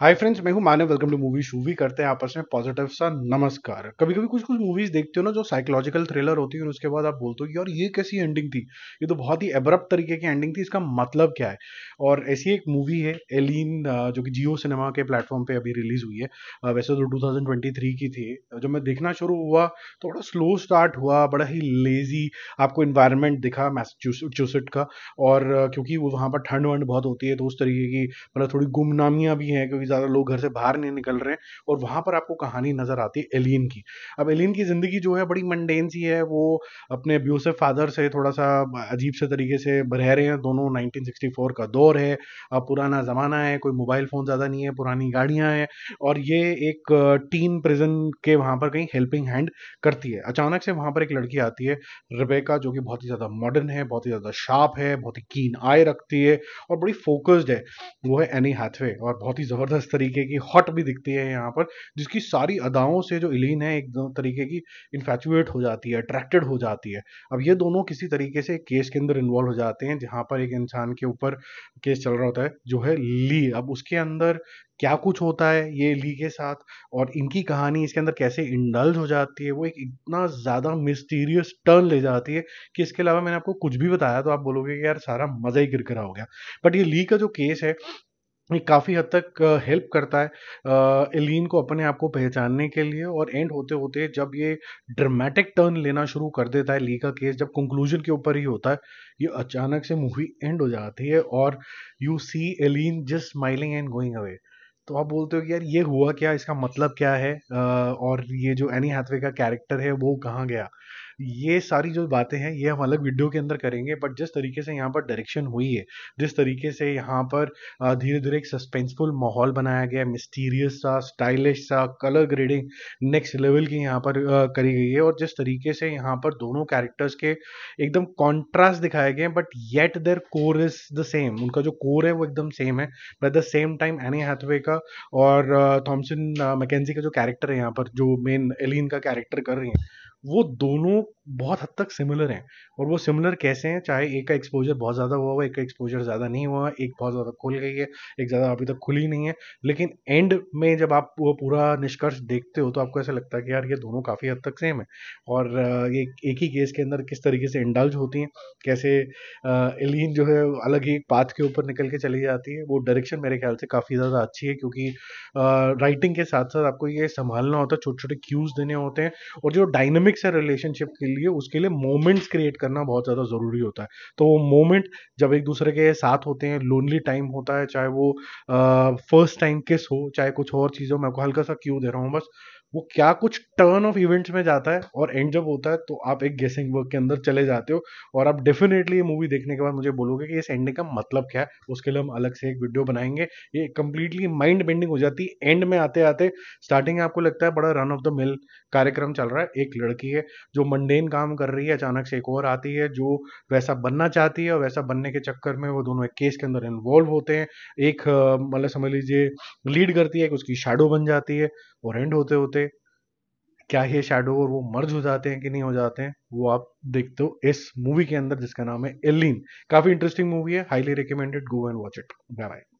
hi friends मैं हूं मानव welcome two movie भी करते हैं आपस में पॉजिटिव सा नमस्कार कभी कभी कुछ कुछ मूवीज देखते हो ना जो साइकोलॉजिकल थ्रिलर होती है और उसके बाद आप बोलते हो कि यार ये कैसी एंडिंग थी ये तो बहुत ही एब्रप्ट तरीके की एंडिंग थी इसका मतलब क्या है और ऐसी एक मूवी है एलिन जो कि जियो सिनेमा के प्लेटफॉर्म पर अभी रिलीज हुई है वैसे तो टू की थी जब मैं देखना शुरू हुआ थोड़ा स्लो स्टार्ट हुआ बड़ा ही लेजी आपको इन्वायरमेंट दिखा मैसेट का और क्योंकि वो वहाँ पर ठंड वंड बहुत होती है तो उस तरीके की मतलब थोड़ी गुमनामियाँ भी हैं क्योंकि ज़्यादा लोग घर से बाहर नहीं निकल रहे हैं और वहाँ पर आपको कहानी नज़र आती है एलियन की अब एलियन की ज़िंदगी जो है बड़ी मंडेन सी है वो अपने अब्यूसिव फादर से थोड़ा सा अजीब से तरीके से रह रहे हैं दोनों 1964 का दौर है पुराना ज़माना है कोई मोबाइल फ़ोन ज़्यादा नहीं है पुरानी गाड़ियाँ हैं और ये एक टीन प्रिजन के वहाँ पर कहीं हेल्पिंग हैंड करती है अचानक से वहाँ पर एक लड़की आती है रिबेका जो कि बहुत ही ज़्यादा मॉडर्न है बहुत ही ज़्यादा शार्प है बहुत ही कीन आय रखती है और बड़ी फोकस्ड है वो है एनी हाथवे और बहुत ही ज़बरदस्त ज़बरदस्त तरीके की हॉट भी दिखती है यहाँ पर जिसकी सारी अदाओं से जो इलीन है एकदम तरीके की इन्फेचुएट हो जाती है अट्रैक्टेड हो जाती है अब ये दोनों किसी तरीके से केस के अंदर इन्वॉल्व हो जाते हैं जहाँ पर एक इंसान के ऊपर केस चल रहा होता है जो है ली अब उसके अंदर क्या कुछ होता है ये ली के साथ और इनकी कहानी इसके अंदर कैसे इंडल्ज हो जाती है वो एक इतना ज़्यादा मिस्टीरियस टर्न ले जाती है कि इसके अलावा मैंने आपको कुछ भी बताया तो आप बोलोगे कि यार सारा मज़ा ही गिर हो गया बट ये ली का जो केस है ये काफ़ी हद तक हेल्प करता है एलिन को अपने आप को पहचानने के लिए और एंड होते होते जब ये ड्रामेटिक टर्न लेना शुरू कर देता है ली का केस जब कंक्लूजन के ऊपर ही होता है ये अचानक से मूवी एंड हो जाती है और you see Eileen just smiling and going away तो आप बोलते हो कि यार ये हुआ क्या इसका मतलब क्या है और ये जो एनी हाथवे का कैरेक्टर है वो कहाँ गया ये सारी जो बातें हैं ये हम अलग वीडियो के अंदर करेंगे बट जिस तरीके से यहाँ पर डायरेक्शन हुई है जिस तरीके से यहाँ पर धीरे धीरे एक सस्पेंसफुल माहौल बनाया गया मिस्टीरियस सा स्टाइलिश सा कलर ग्रेडिंग नेक्स्ट लेवल की यहाँ पर करी गई है और जिस तरीके से यहाँ पर दोनों कैरेक्टर्स के एकदम कॉन्ट्रास्ट दिखाए गए हैं but yet their core is the same उनका जो कोर है वो एकदम सेम है but the same time Anne Hathaway का और थॉमसन मैकेजी का जो कैरेक्टर है यहाँ पर जो मेन एलिन का कैरेक्टर कर रही हैं वो दोनों बहुत हद तक सिमिलर हैं और वो सिमिलर कैसे हैं चाहे एक का एक्सपोजर बहुत ज़्यादा हुआ हुआ एक का एक्सपोजर ज़्यादा नहीं हुआ एक बहुत ज़्यादा खुल गई है एक ज़्यादा अभी तक खुली नहीं है लेकिन एंड में जब आप वो पूरा निष्कर्ष देखते हो तो आपको ऐसा लगता है कि यार ये दोनों काफ़ी हद तक सेम है और ये एक ही केस के अंदर किस तरीके से इंडल्ज होती हैं कैसे एलिन जो है अलग ही पाथ के ऊपर निकल के चली जाती है वो डायरेक्शन मेरे ख्याल से काफ़ी ज़्यादा अच्छी है क्योंकि राइटिंग के साथ साथ आपको ये संभालना होता है छोटे छोटे क्यूज़ देने होते हैं और जो डायनेमिक्स है रिलेशनशिप के लिए उसके लिए मोमेंट्स क्रिएट करना बहुत ज़्यादा ज़रूरी होता है तो वो मोमेंट जब एक दूसरे के साथ होते हैं लोनली टाइम होता है चाहे वो फर्स्ट टाइम किस हो चाहे कुछ और चीज़ हो मैं आपको हल्का सा क्यों दे रहा हूँ बस वो क्या कुछ टर्न ऑफ इवेंट्स में जाता है और एंड जब होता है तो आप एक गेसिंग वर्क के अंदर चले जाते हो और आप डेफिनेटली ये मूवी देखने के बाद मुझे बोलोगे कि इस एंडिंग का मतलब क्या है उसके लिए हम अलग से एक वीडियो बनाएंगे ये कंप्लीटली माइंड बेंडिंग हो जाती है एंड में आते आते स्टार्टिंग आपको लगता है बड़ा रन ऑफ द मिल कार्यक्रम चल रहा है एक लड़की है जो मंडे मेन काम कर रही है अचानक से एक और आती है जो वैसा बनना चाहती है और वैसा बनने के चक्कर में वो दोनों एक केस के अंदर इन्वॉल्व होते हैं एक मतलब समझ लीजिए लीड करती है एक उसकी शेडो बन जाती है और एंड होते होते क्या ये शेडो और वो मर्ज हो जाते हैं कि नहीं हो जाते हैं वो आप देखते हो इस मूवी के अंदर जिसका नाम है एलिन काफी इंटरेस्टिंग मूवी है highly recommended go and watch it bye bye